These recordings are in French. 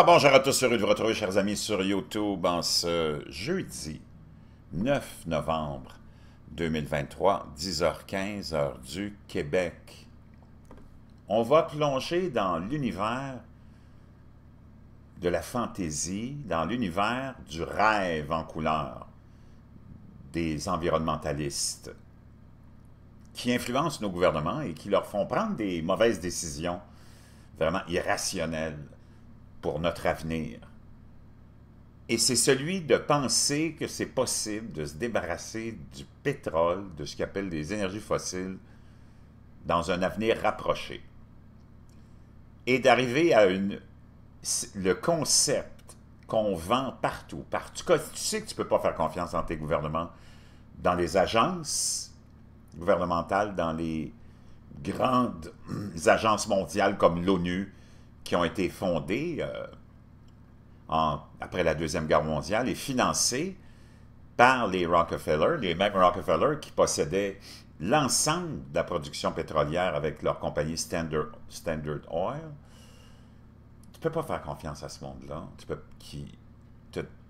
Ah, bonjour à tous, heureux de vous retrouver, chers amis, sur YouTube en ce jeudi 9 novembre 2023, 10h15, heure du Québec. On va plonger dans l'univers de la fantaisie, dans l'univers du rêve en couleur des environnementalistes qui influencent nos gouvernements et qui leur font prendre des mauvaises décisions vraiment irrationnelles pour notre avenir. Et c'est celui de penser que c'est possible de se débarrasser du pétrole, de ce qu'appelle des énergies fossiles, dans un avenir rapproché. Et d'arriver à une, le concept qu'on vend partout. Par, tu, tu sais que tu ne peux pas faire confiance en tes gouvernements, dans les agences gouvernementales, dans les grandes agences mondiales comme l'ONU, qui ont été fondés euh, après la Deuxième Guerre mondiale et financés par les Rockefeller, les mêmes Rockefeller qui possédaient l'ensemble de la production pétrolière avec leur compagnie Standard, Standard Oil. Tu ne peux pas faire confiance à ce monde-là, qui,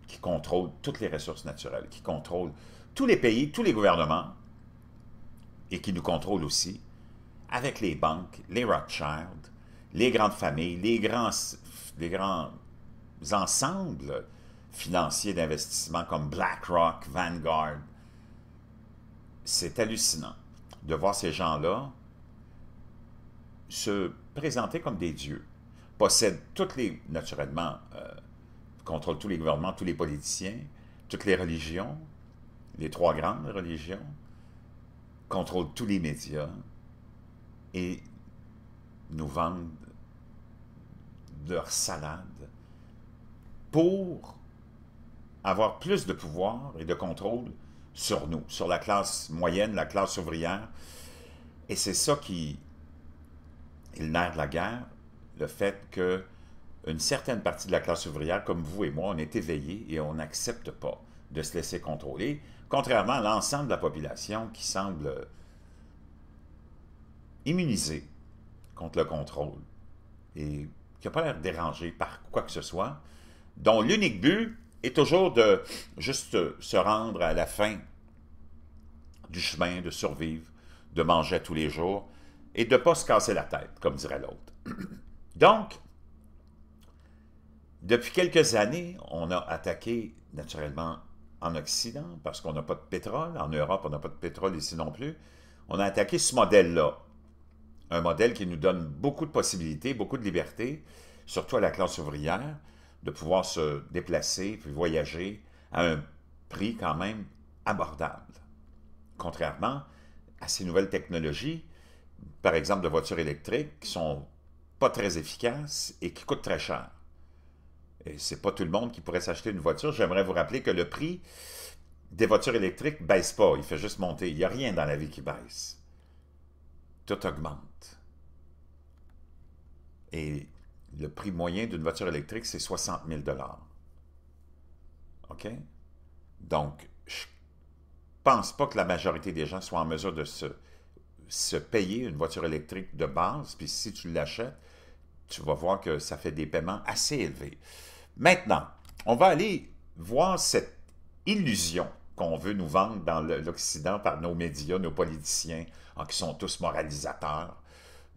qui contrôle toutes les ressources naturelles, qui contrôle tous les pays, tous les gouvernements, et qui nous contrôle aussi, avec les banques, les Rothschild, les grandes familles, les grands, les grands ensembles financiers d'investissement comme BlackRock, Vanguard. C'est hallucinant de voir ces gens-là se présenter comme des dieux, possèdent toutes les, naturellement, euh, contrôlent tous les gouvernements, tous les politiciens, toutes les religions, les trois grandes religions, contrôlent tous les médias, et nous vendent leur salade pour avoir plus de pouvoir et de contrôle sur nous, sur la classe moyenne, la classe ouvrière. Et c'est ça qui est le nerf de la guerre, le fait que une certaine partie de la classe ouvrière, comme vous et moi, on est éveillé et on n'accepte pas de se laisser contrôler, contrairement à l'ensemble de la population qui semble immunisée contre le contrôle et qui n'a pas l'air dérangé par quoi que ce soit, dont l'unique but est toujours de juste se rendre à la fin du chemin, de survivre, de manger tous les jours et de ne pas se casser la tête, comme dirait l'autre. Donc, depuis quelques années, on a attaqué naturellement en Occident parce qu'on n'a pas de pétrole. En Europe, on n'a pas de pétrole ici non plus. On a attaqué ce modèle-là un modèle qui nous donne beaucoup de possibilités, beaucoup de liberté, surtout à la classe ouvrière, de pouvoir se déplacer, puis voyager à un prix quand même abordable. Contrairement à ces nouvelles technologies, par exemple de voitures électriques, qui sont pas très efficaces et qui coûtent très cher. Et c'est pas tout le monde qui pourrait s'acheter une voiture. J'aimerais vous rappeler que le prix des voitures électriques baisse pas, il fait juste monter. Il n'y a rien dans la vie qui baisse. Tout augmente. Et le prix moyen d'une voiture électrique, c'est 60 000 OK? Donc, je pense pas que la majorité des gens soient en mesure de se, payer une voiture électrique de base. Puis si tu l'achètes, tu vas voir que ça fait des paiements assez élevés. Maintenant, on va aller voir cette illusion qu'on veut nous vendre dans l'Occident par nos médias, nos politiciens, en qui sont tous moralisateurs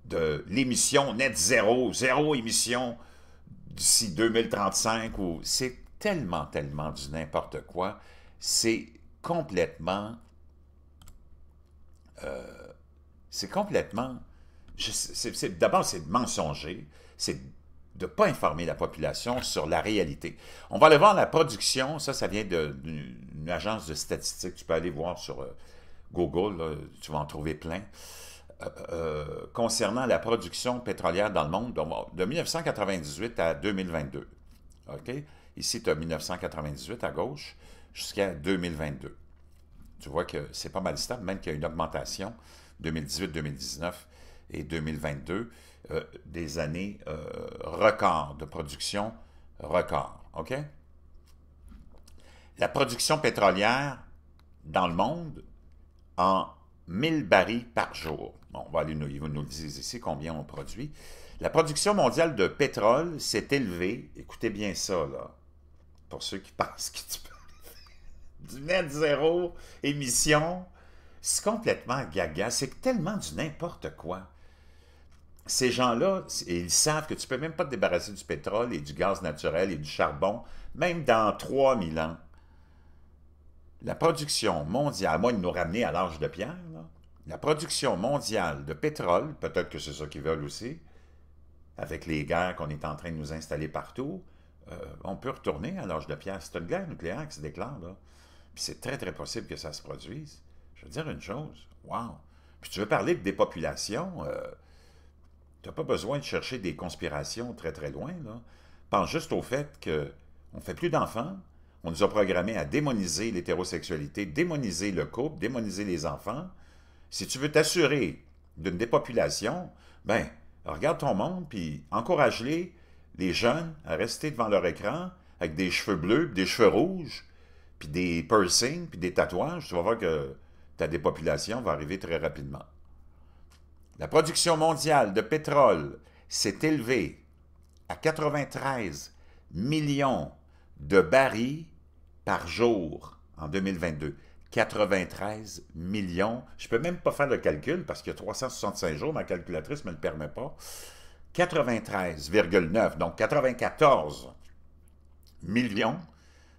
de l'émission net zéro, zéro émission d'ici 2035, ou c'est tellement, tellement du n'importe quoi, c'est complètement, euh, c'est complètement, d'abord c'est mensonger, c'est de ne pas informer la population sur la réalité. On va aller voir, la production, ça, ça vient d'une agence de statistiques, tu peux aller voir sur euh, Google, tu vas en trouver plein. Euh, euh, concernant la production pétrolière dans le monde de 1998 à 2022. OK? Ici, tu as 1998 à gauche jusqu'à 2022. Tu vois que c'est pas mal stable, même qu'il y a une augmentation 2018, 2019 et 2022, euh, des années records de production record. OK? La production pétrolière dans le monde en 1000 barils par jour. Bon, on va aller nous, ils nous disent ici combien on produit. La production mondiale de pétrole s'est élevée, écoutez bien ça, là, pour ceux qui pensent que tu peux... du net zéro émission, c'est complètement gaga, c'est tellement du n'importe quoi. Ces gens-là, ils savent que tu peux même pas te débarrasser du pétrole et du gaz naturel et du charbon, même dans 3000 ans la production mondiale, moins de nous ramener à l'âge de pierre, la production mondiale de pétrole, peut-être que c'est ça qu'ils veulent aussi, avec les guerres qu'on est en train de nous installer partout, euh, on peut retourner à l'âge de pierre. C'est une guerre nucléaire qui se déclare, là. Puis c'est très, très possible que ça se produise. Je veux dire une chose, wow! Puis tu veux parler de dépopulation, euh, tu n'as pas besoin de chercher des conspirations très, très loin, Pense juste au fait qu'on ne fait plus d'enfants, on nous a programmés à démoniser l'hétérosexualité, démoniser le couple, démoniser les enfants. Si tu veux t'assurer d'une dépopulation, ben, regarde ton monde, puis encourage-les, les jeunes, à rester devant leur écran avec des cheveux bleus, des cheveux rouges, puis des piercings, puis des tatouages. Tu vas voir que ta dépopulation va arriver très rapidement. La production mondiale de pétrole s'est élevée à 93 millions de barils par jour en 2022. 93 millions. Je ne peux même pas faire le calcul parce qu'il y a 365 jours, ma calculatrice ne me le permet pas. 93,9, donc 94 millions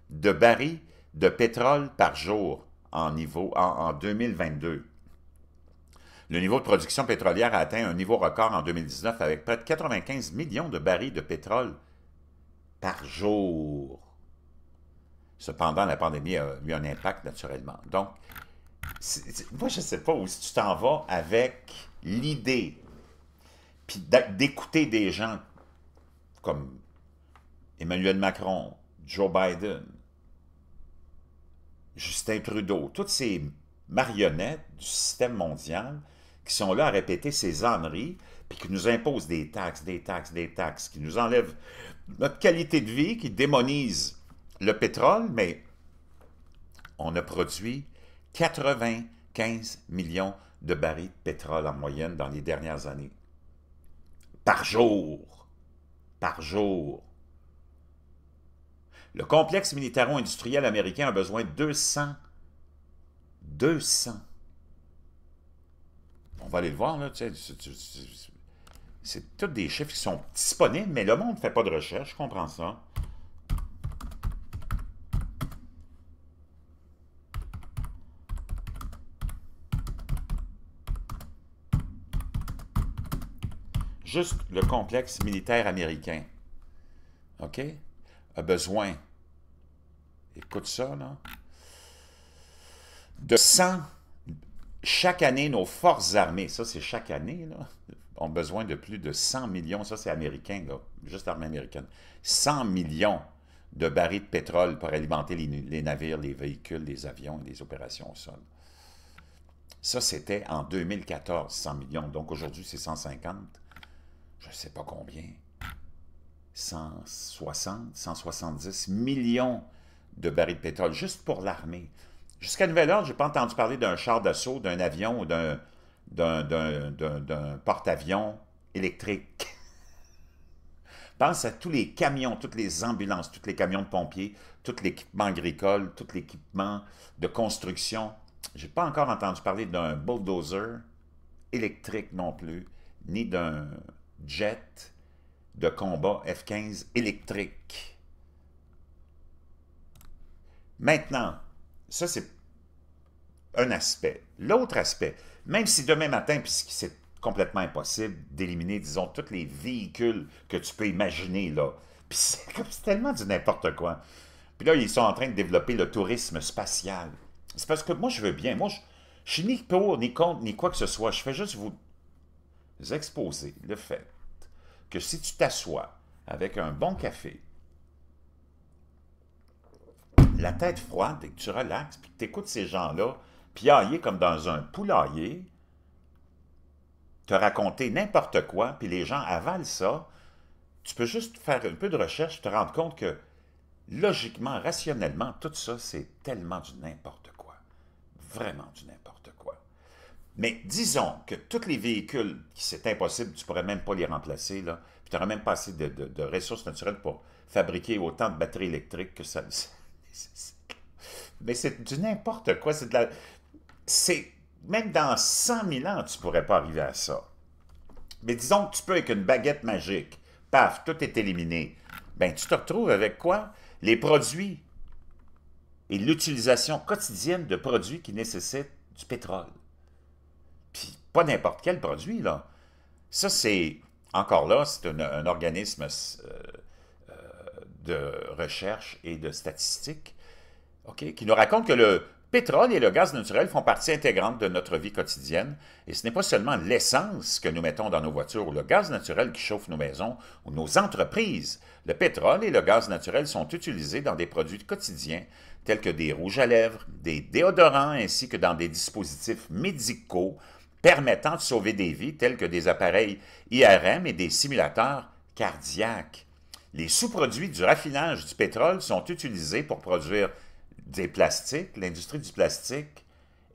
de barils de pétrole par jour en, niveau, en, 2022. Le niveau de production pétrolière a atteint un niveau record en 2019 avec près de 95 millions de barils de pétrole par jour. Cependant, la pandémie a eu un impact naturellement. Donc, moi, je ne sais pas où si tu t'en vas avec l'idée, d'écouter des gens comme Emmanuel Macron, Joe Biden, Justin Trudeau, toutes ces marionnettes du système mondial qui sont là à répéter ces âneries, puis qui nous imposent des taxes, des taxes, des taxes, qui nous enlèvent notre qualité de vie, qui démonisent le pétrole, mais on a produit 95 millions de barils de pétrole en moyenne dans les dernières années. Par jour. Par jour. Le complexe militaro-industriel américain a besoin de 200. 200. On va aller le voir, là. C'est tous des chiffres qui sont disponibles, mais le monde ne fait pas de recherche, je comprends ça. juste le complexe militaire américain, OK, a besoin, écoute ça, là, de 100, chaque année, nos forces armées, ça c'est chaque année, là, ont besoin de plus de 100 millions, ça c'est américain, là, juste armée américaine, 100 millions de barils de pétrole pour alimenter les, navires, les véhicules, les avions et les opérations au sol. Ça, c'était en 2014, 100 millions. Donc aujourd'hui, c'est 150 je ne sais pas combien, 160, 170 millions de barils de pétrole juste pour l'armée. Jusqu'à nouvelle ordre, je n'ai pas entendu parler d'un char d'assaut, d'un avion ou d'un porte-avions électrique. Pense à tous les camions, toutes les ambulances, tous les camions de pompiers, tout l'équipement agricole, tout l'équipement de construction. Je n'ai pas encore entendu parler d'un bulldozer électrique non plus, ni d'un jet de combat F-15 électrique. Maintenant, ça c'est un aspect. L'autre aspect, même si demain matin, puisque c'est complètement impossible d'éliminer, disons, tous les véhicules que tu peux imaginer, là, puis c'est tellement du n'importe quoi. Puis là, ils sont en train de développer le tourisme spatial. C'est parce que moi, je veux bien. Moi, je, je suis ni pour, ni contre, ni quoi que ce soit. Je fais juste vous exposer le fait que si tu t'assois avec un bon café, la tête froide et que tu relaxes, puis que tu écoutes ces gens-là piailler comme dans un poulailler, te raconter n'importe quoi, puis les gens avalent ça, tu peux juste faire un peu de recherche, te rendre compte que logiquement, rationnellement, tout ça, c'est tellement du n'importe quoi. Vraiment du n'importe quoi. Mais disons que tous les véhicules, c'est impossible, tu ne pourrais même pas les remplacer, là, puis tu n'aurais même pas assez de, ressources naturelles pour fabriquer autant de batteries électriques que ça. Mais c'est du n'importe quoi. C'est de C'est. Même dans 100 000 ans, tu ne pourrais pas arriver à ça. Mais disons que tu peux avec une baguette magique. Paf, tout est éliminé. Ben, tu te retrouves avec quoi? Les produits et l'utilisation quotidienne de produits qui nécessitent du pétrole. Puis pas n'importe quel produit, là. Ça, c'est, encore là, c'est un, organisme euh, euh, de recherche et de statistique qui nous raconte que le pétrole et le gaz naturel font partie intégrante de notre vie quotidienne. Et ce n'est pas seulement l'essence que nous mettons dans nos voitures ou le gaz naturel qui chauffe nos maisons ou nos entreprises. Le pétrole et le gaz naturel sont utilisés dans des produits quotidiens tels que des rouges à lèvres, des déodorants ainsi que dans des dispositifs médicaux, permettant de sauver des vies, tels que des appareils IRM et des simulateurs cardiaques. Les sous-produits du raffinage du pétrole sont utilisés pour produire des plastiques. L'industrie du plastique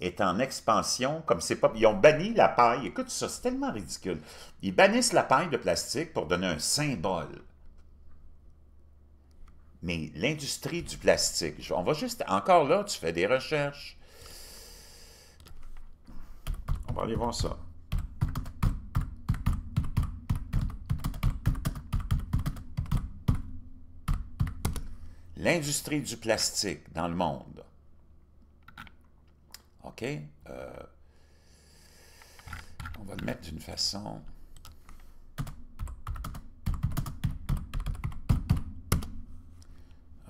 est en expansion, comme c'est pas... Ils ont banni la paille. Écoute ça, c'est tellement ridicule. Ils bannissent la paille de plastique pour donner un symbole. Mais l'industrie du plastique, on va juste... Encore là, tu fais des recherches va aller voir ça. L'industrie du plastique dans le monde. OK? Euh, on va le mettre d'une façon...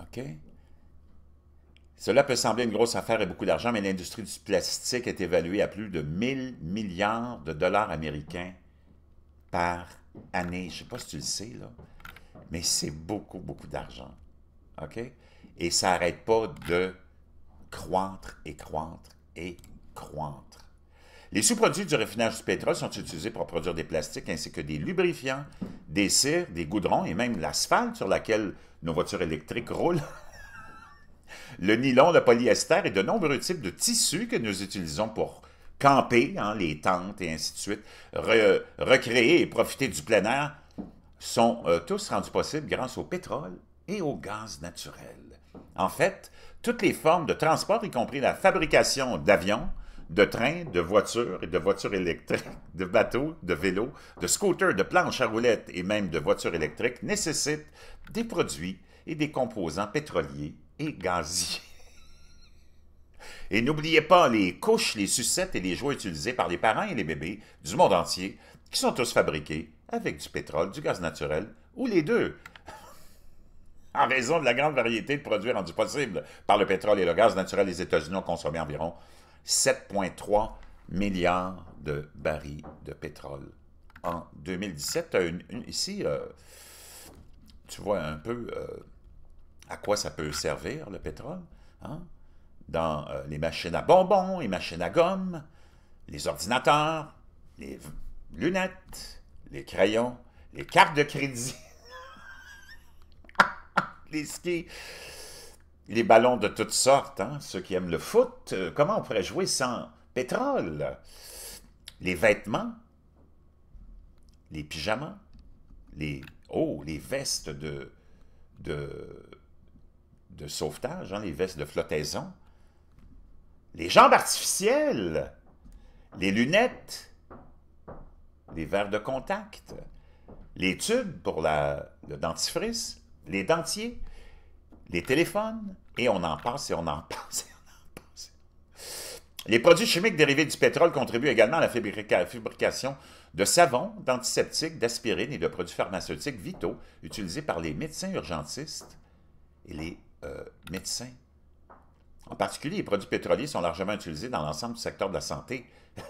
OK? Cela peut sembler une grosse affaire et beaucoup d'argent, mais l'industrie du plastique est évaluée à plus de 1000 milliards de dollars américains par année. Je ne sais pas si tu le sais, là, mais c'est beaucoup, beaucoup d'argent. OK? Et ça n'arrête pas de croître et croître et croître. Les sous-produits du raffinage du pétrole sont utilisés pour produire des plastiques ainsi que des lubrifiants, des cires, des goudrons et même l'asphalte sur laquelle nos voitures électriques roulent. Le nylon, le polyester et de nombreux types de tissus que nous utilisons pour camper, hein, les tentes et ainsi de suite, recréer et profiter du plein air, sont euh, tous rendus possibles grâce au pétrole et au gaz naturel. En fait, toutes les formes de transport, y compris la fabrication d'avions, de trains, de voitures et de voitures électriques, de bateaux, de vélos, de scooters, de planches à roulettes et même de voitures électriques nécessitent des produits et des composants pétroliers et gazier. Et n'oubliez pas les couches, les sucettes et les jouets utilisés par les parents et les bébés du monde entier, qui sont tous fabriqués avec du pétrole, du gaz naturel ou les deux, en raison de la grande variété de produits rendus possibles par le pétrole et le gaz naturel. Les États-Unis ont consommé environ 7,3 milliards de barils de pétrole en 2017. Euh, ici, euh, tu vois un peu euh, à quoi ça peut servir, le pétrole, hein? dans euh, les machines à bonbons, les machines à gomme, les ordinateurs, les lunettes, les crayons, les cartes de crédit, les skis, les ballons de toutes sortes, hein, ceux qui aiment le foot, euh, comment on pourrait jouer sans pétrole? Les vêtements, les pyjamas, les, oh, les vestes de, de de sauvetage, hein, les vestes de flottaison, les jambes artificielles, les lunettes, les verres de contact, les tubes pour la, le dentifrice, les dentiers, les téléphones, et on en passe et on en passe et on en passe. Les produits chimiques dérivés du pétrole contribuent également à la fabrication de savons, d'antiseptiques, d'aspirines et de produits pharmaceutiques vitaux utilisés par les médecins urgentistes et les euh, médecins. En particulier, les produits pétroliers sont largement utilisés dans l'ensemble du secteur de la santé.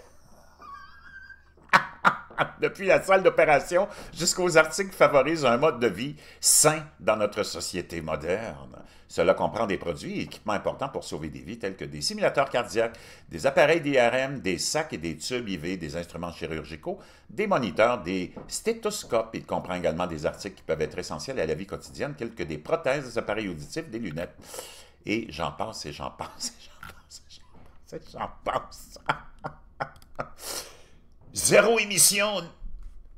depuis la salle d'opération jusqu'aux articles qui favorisent un mode de vie sain dans notre société moderne. Cela comprend des produits et équipements importants pour sauver des vies, tels que des simulateurs cardiaques, des appareils d'IRM, des sacs et des tubes IV, des instruments chirurgicaux, des moniteurs, des stéthoscopes. Il comprend également des articles qui peuvent être essentiels à la vie quotidienne, tels que des prothèses, des appareils auditifs, des lunettes. Et j'en pense et j'en pense et j'en pense et j'en pense et j'en pense zéro émission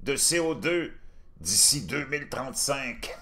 de CO2 d'ici 2035.